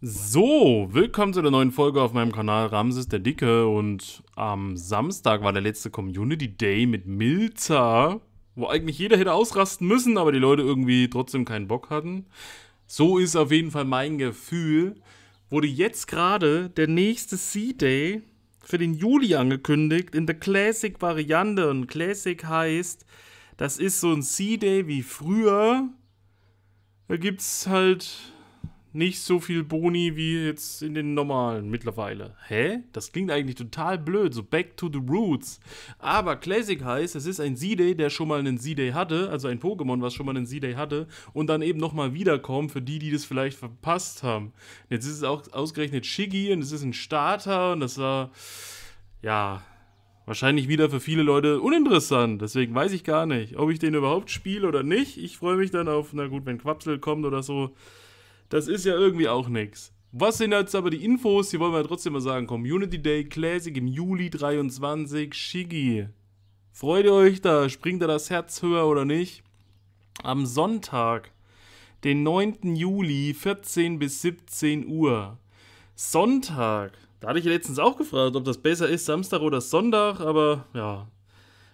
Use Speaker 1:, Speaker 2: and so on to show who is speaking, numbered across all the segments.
Speaker 1: So, willkommen zu der neuen Folge auf meinem Kanal Ramses der Dicke und am Samstag war der letzte Community Day mit Milza, wo eigentlich jeder hätte ausrasten müssen, aber die Leute irgendwie trotzdem keinen Bock hatten. So ist auf jeden Fall mein Gefühl. Wurde jetzt gerade der nächste Sea day für den Juli angekündigt in der Classic-Variante und Classic heißt, das ist so ein Sea day wie früher. Da gibt's halt nicht so viel Boni wie jetzt in den normalen mittlerweile. Hä? Das klingt eigentlich total blöd, so back to the roots. Aber Classic heißt, es ist ein Z-Day, der schon mal einen Z-Day hatte, also ein Pokémon, was schon mal einen Z-Day hatte und dann eben nochmal wiederkommt für die, die das vielleicht verpasst haben. Jetzt ist es auch ausgerechnet Shiggy und es ist ein Starter und das war, ja, wahrscheinlich wieder für viele Leute uninteressant. Deswegen weiß ich gar nicht, ob ich den überhaupt spiele oder nicht. Ich freue mich dann auf, na gut, wenn Quapsel kommt oder so. Das ist ja irgendwie auch nichts. Was sind jetzt aber die Infos? Hier wollen wir ja trotzdem mal sagen. Community Day Classic im Juli 23. Shiggy. Freut ihr euch da? Springt da das Herz höher oder nicht? Am Sonntag, den 9. Juli, 14 bis 17 Uhr. Sonntag. Da hatte ich letztens auch gefragt, ob das besser ist, Samstag oder Sonntag, aber ja,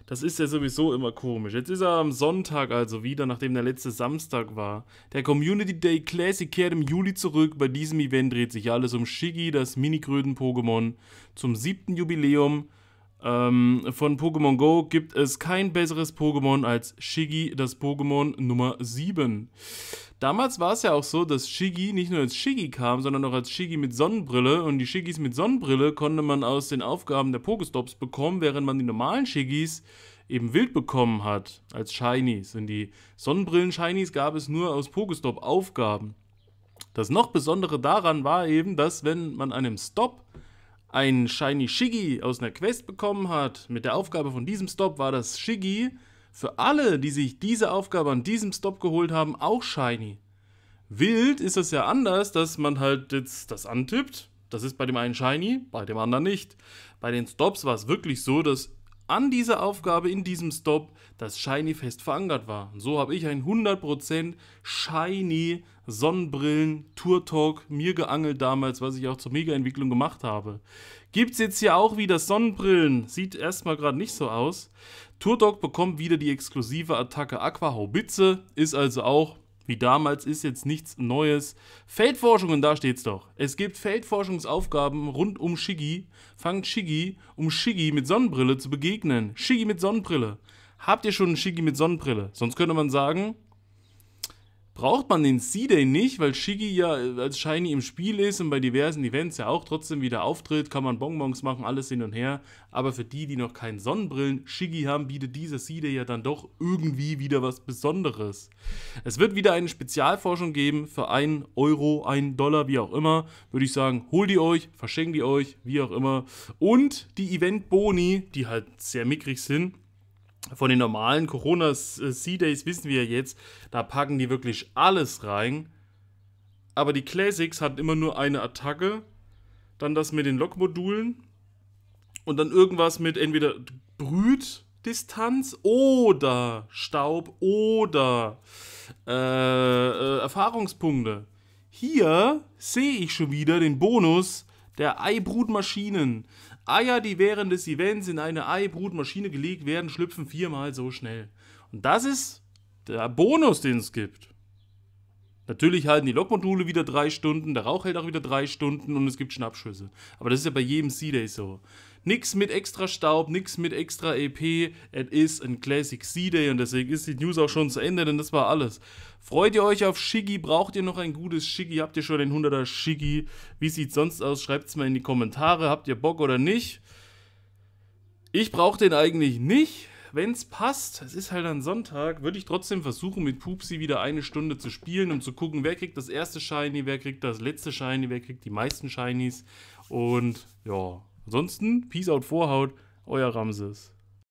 Speaker 1: das ist ja sowieso immer komisch. Jetzt ist er am Sonntag also wieder, nachdem der letzte Samstag war. Der Community Day Classic kehrt im Juli zurück. Bei diesem Event dreht sich alles um Shiggy, das Mini-Kröten-Pokémon, zum siebten Jubiläum ähm, von Pokémon Go gibt es kein besseres Pokémon als Shiggy, das Pokémon Nummer 7. Damals war es ja auch so, dass Shiggy nicht nur als Shiggy kam, sondern auch als Shiggy mit Sonnenbrille. Und die Shiggys mit Sonnenbrille konnte man aus den Aufgaben der Pokestops bekommen, während man die normalen Shiggys eben wild bekommen hat, als Shinies. Und die Sonnenbrillen-Shinies gab es nur aus Pokestop-Aufgaben. Das noch Besondere daran war eben, dass wenn man einem Stop ein Shiny Shiggy aus einer Quest bekommen hat. Mit der Aufgabe von diesem Stop war das Shiggy für alle, die sich diese Aufgabe an diesem Stop geholt haben, auch Shiny. Wild ist das ja anders, dass man halt jetzt das antippt. Das ist bei dem einen Shiny, bei dem anderen nicht. Bei den Stops war es wirklich so, dass an dieser Aufgabe in diesem Stop das Shiny fest verankert war. So habe ich ein 100% Shiny Sonnenbrillen Tour Talk mir geangelt damals, was ich auch zur Mega-Entwicklung gemacht habe. Gibt es jetzt hier auch wieder Sonnenbrillen? Sieht erstmal gerade nicht so aus. Tour Talk bekommt wieder die exklusive Attacke Aqua Haubitze, ist also auch wie damals ist jetzt nichts Neues. Feldforschungen, da steht's doch. Es gibt Feldforschungsaufgaben rund um Shiggy. Fangt Shiggy, um Shiggy mit Sonnenbrille zu begegnen. Shiggy mit Sonnenbrille. Habt ihr schon einen Shiggy mit Sonnenbrille? Sonst könnte man sagen, braucht man den C-Day nicht, weil Shiggy ja äh, als Shiny im Spiel ist und bei diversen Events ja auch trotzdem wieder auftritt, kann man Bonbons machen, alles hin und her. Aber für die, die noch keinen Sonnenbrillen Shiggy haben, bietet dieser C-Day ja dann doch irgendwie wieder was Besonderes. Es wird wieder eine Spezialforschung geben für 1 Euro, 1 Dollar, wie auch immer. Würde ich sagen, hol die euch, verschenk die euch, wie auch immer. Und die Event-Boni, die halt sehr mickrig sind von den normalen Corona-C-Days wissen wir jetzt, da packen die wirklich alles rein. Aber die Classics hatten immer nur eine Attacke, dann das mit den log und dann irgendwas mit entweder Brütdistanz oder Staub oder äh, äh, Erfahrungspunkte. Hier sehe ich schon wieder den Bonus der Eibrutmaschinen. Eier, ah die während des Events in eine Eibrutmaschine gelegt werden, schlüpfen viermal so schnell. Und das ist der Bonus, den es gibt. Natürlich halten die Lokmodule wieder drei Stunden, der Rauch hält auch wieder drei Stunden und es gibt Schnappschüsse. Aber das ist ja bei jedem C-Day so. Nix mit extra Staub, nix mit extra EP. Es ist ein Classic C-Day und deswegen ist die News auch schon zu Ende, denn das war alles. Freut ihr euch auf Shiggy? Braucht ihr noch ein gutes Shiggy? Habt ihr schon den 100er Shiggy? Wie sieht's sonst aus? Schreibt es mal in die Kommentare. Habt ihr Bock oder nicht? Ich brauche den eigentlich nicht wenn es passt, es ist halt ein Sonntag, würde ich trotzdem versuchen, mit Pupsi wieder eine Stunde zu spielen, um zu gucken, wer kriegt das erste Shiny, wer kriegt das letzte Shiny, wer kriegt die meisten Shinies. Und ja, ansonsten, Peace out, Vorhaut, euer Ramses.